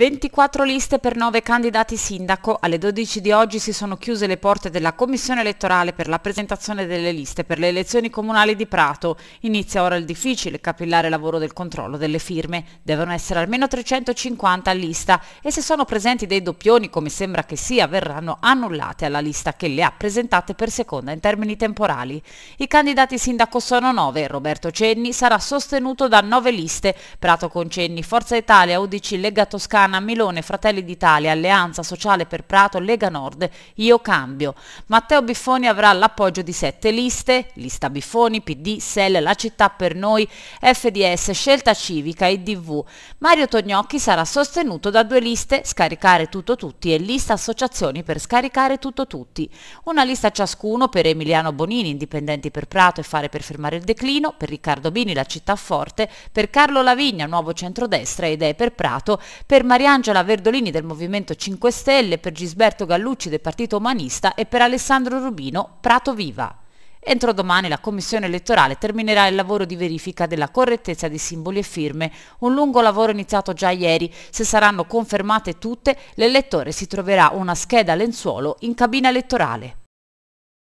24 liste per 9 candidati sindaco. Alle 12 di oggi si sono chiuse le porte della commissione elettorale per la presentazione delle liste per le elezioni comunali di Prato. Inizia ora il difficile capillare lavoro del controllo delle firme. Devono essere almeno 350 a lista e se sono presenti dei doppioni, come sembra che sia, verranno annullate alla lista che le ha presentate per seconda in termini temporali. I candidati sindaco sono 9. Roberto Cenni sarà sostenuto da 9 liste. Prato con Cenni, Forza Italia, Udici, Lega Toscana Fontana, Milone, Fratelli d'Italia, Alleanza Sociale per Prato, Lega Nord, Io Cambio. Matteo Biffoni avrà l'appoggio di sette liste, lista Biffoni, PD, SEL, La Città per Noi, FDS, Scelta Civica e DV. Mario Tognocchi sarà sostenuto da due liste, Scaricare Tutto Tutti e lista Associazioni per Scaricare Tutto Tutti. Una lista ciascuno per Emiliano Bonini, Indipendenti per Prato e Fare per Fermare il Declino, per Riccardo Bini, La Città Forte, per Carlo Lavigna, Nuovo Centrodestra, ed Idee per Prato, per Maria Mariangela Verdolini del Movimento 5 Stelle, per Gisberto Gallucci del Partito Umanista e per Alessandro Rubino Prato Viva. Entro domani la Commissione elettorale terminerà il lavoro di verifica della correttezza di simboli e firme, un lungo lavoro iniziato già ieri. Se saranno confermate tutte, l'elettore si troverà una scheda lenzuolo in cabina elettorale.